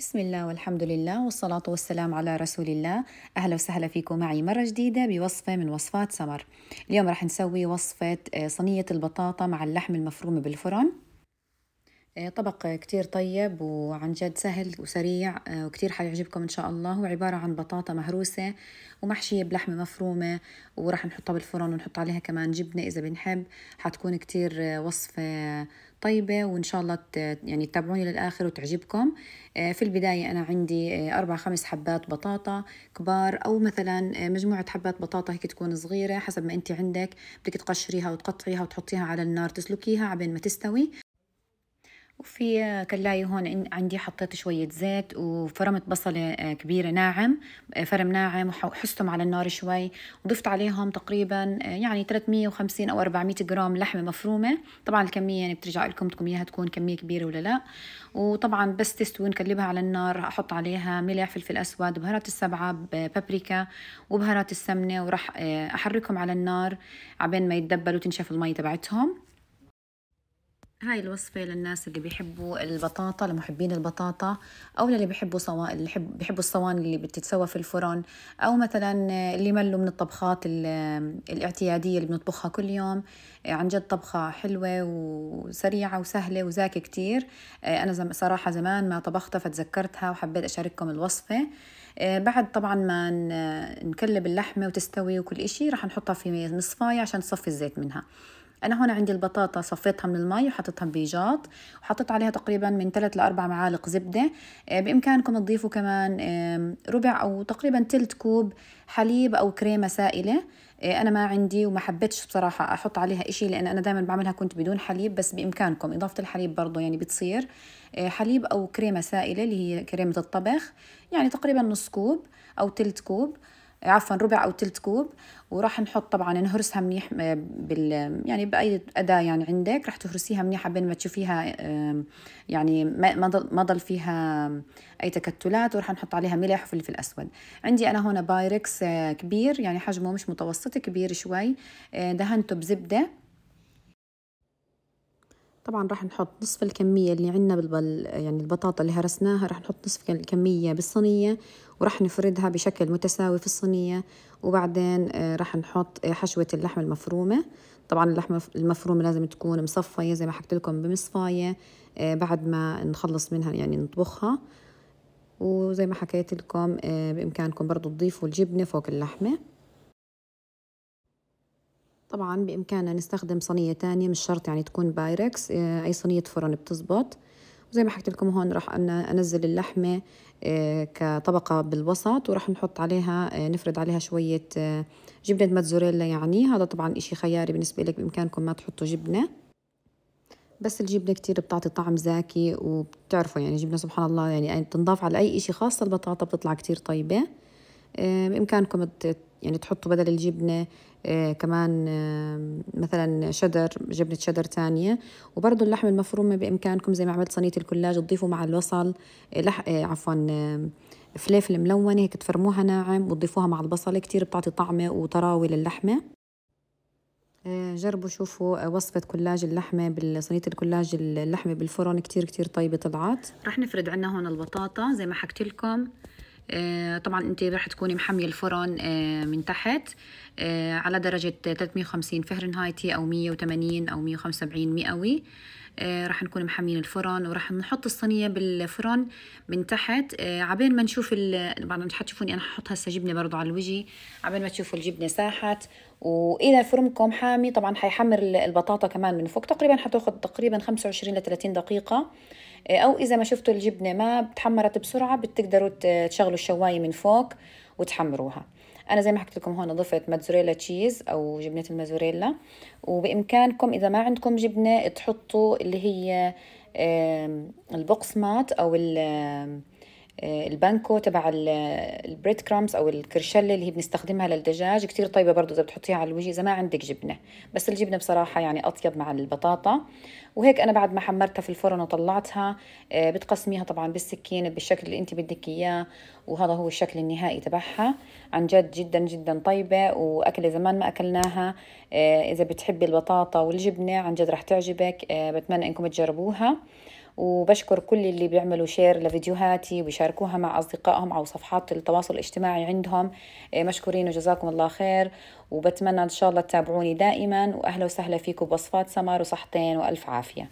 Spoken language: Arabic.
بسم الله والحمد لله والصلاة والسلام على رسول الله أهلا وسهلا فيكم معي مرة جديدة بوصفة من وصفات سمر اليوم راح نسوي وصفة آه، صينية البطاطا مع اللحم المفروم بالفرن آه، طبق كتير طيب وعن جد سهل وسريع آه، وكتير حيعجبكم إن شاء الله هو عبارة عن بطاطا مهروسة ومحشية بلحمة مفرومة وراح نحطها بالفرن ونحط عليها كمان جبنة إذا بنحب حتكون كتير آه، وصفة طيبة وإن شاء الله يعني تتابعوني للآخر وتعجبكم في البداية أنا عندي أربع خمس حبات بطاطا كبار أو مثلا مجموعة حبات بطاطا هيك تكون صغيرة حسب ما أنت عندك بدك تقشريها وتقطعيها وتحطيها على النار تسلكيها عبين ما تستوي وفي كلاية هون عندي حطيت شوية زيت وفرمت بصلة آه، كبيرة ناعم آه، فرم ناعم وحستهم على النار شوي وضفت عليهم تقريبا آه، يعني 350 أو 400 جرام لحمة مفرومة طبعا الكمية يعني بترجع لكم بدكم إياها تكون كمية كبيرة ولا لا وطبعا بس تستوي نقلبها على النار أحط عليها ملح فلفل أسود بهارات السبعة بابريكا وبهارات السمنة وراح أحركهم على النار عبين ما يتدبلوا وتنشف المي تبعتهم هاي الوصفة للناس اللي بيحبوا البطاطا لمحبين البطاطا أو للي بيحبوا صوان اللي بيحبوا الصوان اللي بتتسوى في الفرن أو مثلا اللي ملوا من الطبخات الاعتيادية اللي بنطبخها كل يوم عن جد طبخة حلوة وسريعة وسهلة وزاكي كتير أنا زم صراحة زمان ما طبختها فتذكرتها وحبيت أشارككم الوصفة بعد طبعا ما نكلب اللحمة وتستوي وكل إشي رح نحطها في مصفاية عشان تصفي الزيت منها انا هون عندي البطاطا صفيتها من المي وحطيتها ببيجات وحطيت عليها تقريبا من 3 ل 4 معالق زبده آه، بامكانكم تضيفوا كمان ربع او تقريبا ثلث كوب حليب او كريمه سائله آه، انا ما عندي وما حبيتش بصراحه احط عليها إشي لان انا دائما بعملها كنت بدون حليب بس بامكانكم اضافه الحليب برضه يعني بتصير آه، حليب او كريمه سائله اللي هي كريمه الطبخ يعني تقريبا نص كوب او ثلث كوب عفوا ربع او ثلث كوب وراح نحط طبعا نهرسها منيح آه، بال يعني باي اداه يعني عندك راح تهرسيها منيح بين ما تشوفيها يعني ما ضل فيها اي تكتلات وراح نحط عليها ملح وفلفل اسود عندي انا هون بايركس آه، كبير يعني حجمه مش متوسط كبير شوي آه، دهنته بزبده طبعا راح نحط نصف الكمية اللي عندنا بالبل يعني البطاطا اللي هرسناها راح نحط نصف الكمية بالصينية وراح نفردها بشكل متساوي في الصينية وبعدين آه، راح نحط حشوة اللحمة المفرومة طبعا اللحمة المفرومة لازم تكون مصفية زي ما حكيت لكم بمصفاية آه، بعد ما نخلص منها يعني نطبخها وزي ما حكيت لكم آه، بإمكانكم برضو تضيفوا الجبنة فوق اللحمة طبعا بإمكاننا نستخدم صينية تانية مش شرط يعني تكون بايركس آه، أي صينية فرن بتزبط وزي ما حكيت لكم هون راح أنزل اللحمة آه، كطبقة بالوسط وراح نحط عليها آه، نفرد عليها شوية جبنة ماتزوريلا يعني هذا طبعا إشي خياري بالنسبة لك بإمكانكم ما تحطوا جبنة بس الجبنة كتير بتعطي طعم زاكي وبتعرفوا يعني الجبنة سبحان الله يعني بتنضاف على أي إشي خاصة البطاطا بتطلع كتير طيبة بإمكانكم يعني تحطوا بدل الجبنة آه كمان آه مثلا شدر جبنة شدر تانية وبرضو اللحم المفرومة بإمكانكم زي ما عملت صينية الكلاج تضيفوا مع البصل آه لح... آه عفوا آه فليفل ملونة هيك تفرموها ناعم وتضيفوها مع البصل كتير بتعطي طعمة وطراوة للحمة آه، جربوا شوفوا آه، وصفة كلاج اللحمة بالصينية الكلاج اللحمة بالفرن كتير كتير طيبة طلعت رح نفرد عنا هون البطاطا زي ما حكيت لكم آه، طبعا انت راح تكوني محميه الفرن آه، من تحت آه، على درجه 350 فهرنهايتي او 180 او 175 مئوي آه، راح نكون محمين الفرن وراح نحط الصينيه بالفرن من تحت آه، عبين ما نشوف طبعا ما تشوفوني انا ححط هسه جبنه برضو على الوجه عبين ما تشوفوا الجبنه ساحت واذا فرمكم حامي طبعا حيحمر البطاطا كمان من فوق تقريبا حتاخذ تقريبا 25 ل 30 دقيقه آه، او اذا ما شفتوا الجبنه ما بتحمرت بسرعه بتقدروا تشغلوا الشوايه من فوق وتحمروها انا زي ما حكيت لكم هون ضفت موتزاريلا تشيز او جبنه الموزاريلا وبامكانكم اذا ما عندكم جبنه تحطوا اللي هي مات او البانكو تبع البريد كرامز او الكرشله اللي هي بنستخدمها للدجاج كثير طيبه برضه اذا بتحطيها على الوجه اذا ما عندك جبنه بس الجبنه بصراحه يعني اطيب مع البطاطا وهيك انا بعد ما حمرتها في الفرن وطلعتها آه، بتقسميها طبعا بالسكين بالشكل اللي انت بدك اياه وهذا هو الشكل النهائي تبعها عن جد جدا جدا طيبه واكله زمان ما اكلناها آه، اذا بتحبي البطاطا والجبنه عن جد رح تعجبك آه، بتمنى انكم تجربوها وبشكر كل اللي بيعملوا شير لفيديوهاتي وبيشاركوها مع أصدقائهم أو صفحات التواصل الاجتماعي عندهم إيه، مشكورين وجزاكم الله خير وبتمنى إن شاء الله تتابعوني دائما وأهلا وسهلا فيكم بوصفات سمر وصحتين وألف عافية